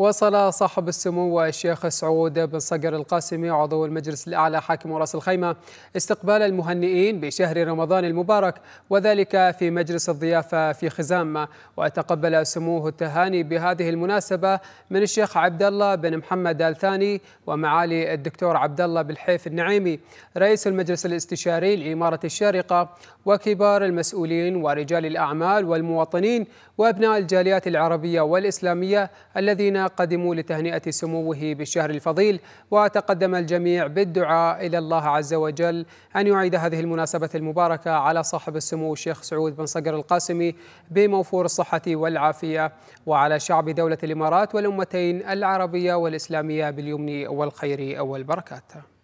وصل صاحب السمو الشيخ سعود بن صقر القاسمي عضو المجلس الأعلى حاكم رأس الخيمة استقبال المهنئين بشهر رمضان المبارك وذلك في مجلس الضيافة في خزامة وتقبل سموه التهاني بهذه المناسبة من الشيخ عبد الله بن محمد آل ثاني ومعالي الدكتور عبد الله بالحيف النعيمي رئيس المجلس الاستشاري لإمارة الشارقة وكبار المسؤولين ورجال الأعمال والمواطنين وأبناء الجاليات العربية والإسلامية الذين قدموا لتهنئة سموه بالشهر الفضيل وتقدم الجميع بالدعاء إلى الله عز وجل أن يعيد هذه المناسبة المباركة على صاحب السمو الشيخ سعود بن صقر القاسمي بموفور الصحة والعافية وعلى شعب دولة الإمارات والأمتين العربية والإسلامية باليمن والخير والبركات